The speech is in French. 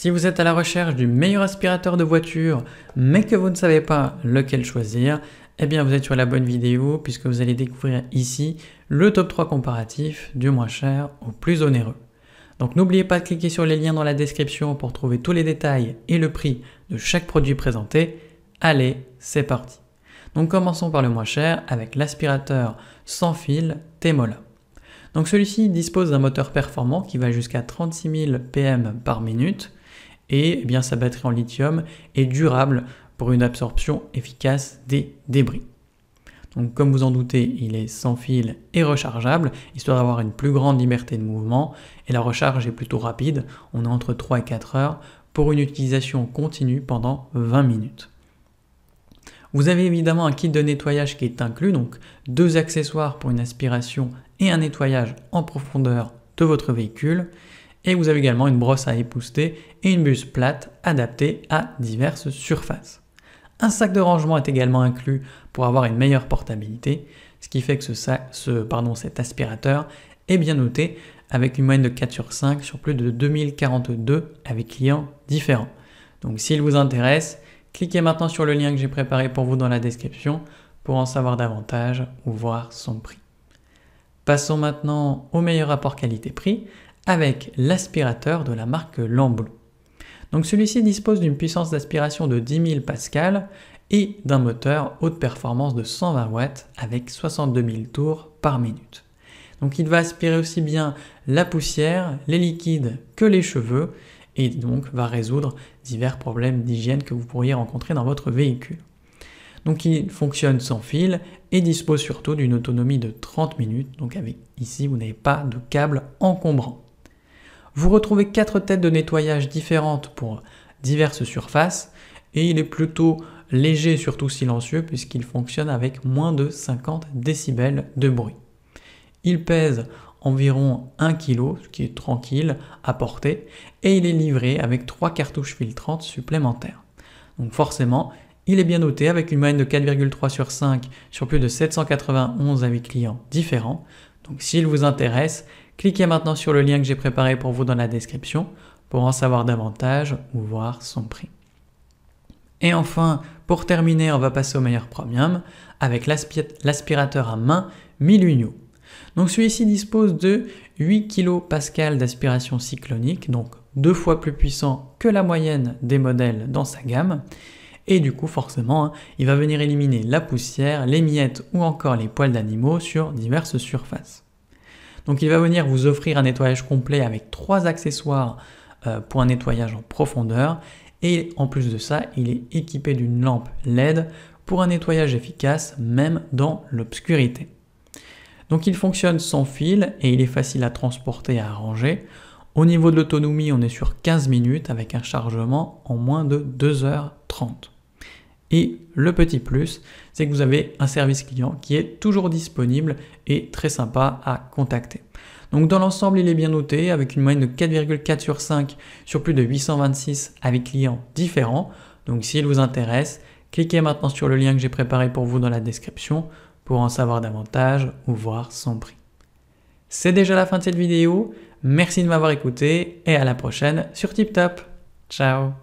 Si vous êtes à la recherche du meilleur aspirateur de voiture, mais que vous ne savez pas lequel choisir, eh bien vous êtes sur la bonne vidéo puisque vous allez découvrir ici le top 3 comparatif du moins cher au plus onéreux. Donc n'oubliez pas de cliquer sur les liens dans la description pour trouver tous les détails et le prix de chaque produit présenté. Allez, c'est parti. Donc commençons par le moins cher avec l'aspirateur sans fil Temola. Donc celui-ci dispose d'un moteur performant qui va jusqu'à 36 000 pm par minute et eh bien, sa batterie en lithium est durable pour une absorption efficace des débris. Donc comme vous en doutez, il est sans fil et rechargeable, histoire d'avoir une plus grande liberté de mouvement, et la recharge est plutôt rapide, on est entre 3 et 4 heures, pour une utilisation continue pendant 20 minutes. Vous avez évidemment un kit de nettoyage qui est inclus, donc deux accessoires pour une aspiration et un nettoyage en profondeur de votre véhicule, et vous avez également une brosse à épousseter et une buse plate adaptée à diverses surfaces. Un sac de rangement est également inclus pour avoir une meilleure portabilité, ce qui fait que ce, pardon, cet aspirateur est bien noté avec une moyenne de 4 sur 5 sur plus de 2042 avec clients différents. Donc s'il vous intéresse, cliquez maintenant sur le lien que j'ai préparé pour vous dans la description pour en savoir davantage ou voir son prix. Passons maintenant au meilleur rapport qualité-prix avec l'aspirateur de la marque Lamblou. Donc celui-ci dispose d'une puissance d'aspiration de 10 000 pascal et d'un moteur haute performance de 120 watts avec 62 000 tours par minute. Donc il va aspirer aussi bien la poussière, les liquides que les cheveux et donc va résoudre divers problèmes d'hygiène que vous pourriez rencontrer dans votre véhicule. Donc il fonctionne sans fil et dispose surtout d'une autonomie de 30 minutes, donc avec ici vous n'avez pas de câble encombrant. Vous retrouvez quatre têtes de nettoyage différentes pour diverses surfaces et il est plutôt léger surtout silencieux puisqu'il fonctionne avec moins de 50 décibels de bruit. Il pèse environ 1 kg, ce qui est tranquille à porter, et il est livré avec 3 cartouches filtrantes supplémentaires. Donc forcément, il est bien noté avec une moyenne de 4,3 sur 5 sur plus de 791 avis clients différents. Donc s'il vous intéresse, Cliquez maintenant sur le lien que j'ai préparé pour vous dans la description pour en savoir davantage ou voir son prix. Et enfin, pour terminer, on va passer au meilleur premium avec l'aspirateur à main Milunio. Donc celui-ci dispose de 8 kPa d'aspiration cyclonique, donc deux fois plus puissant que la moyenne des modèles dans sa gamme. Et du coup, forcément, hein, il va venir éliminer la poussière, les miettes ou encore les poils d'animaux sur diverses surfaces. Donc il va venir vous offrir un nettoyage complet avec trois accessoires euh, pour un nettoyage en profondeur. Et en plus de ça, il est équipé d'une lampe LED pour un nettoyage efficace même dans l'obscurité. Donc il fonctionne sans fil et il est facile à transporter et à ranger. Au niveau de l'autonomie, on est sur 15 minutes avec un chargement en moins de 2h30. Et le petit plus, c'est que vous avez un service client qui est toujours disponible et très sympa à contacter. Donc dans l'ensemble, il est bien noté avec une moyenne de 4,4 sur 5 sur plus de 826 avec clients différents. Donc s'il vous intéresse, cliquez maintenant sur le lien que j'ai préparé pour vous dans la description pour en savoir davantage ou voir son prix. C'est déjà la fin de cette vidéo, merci de m'avoir écouté et à la prochaine sur TipTap. Ciao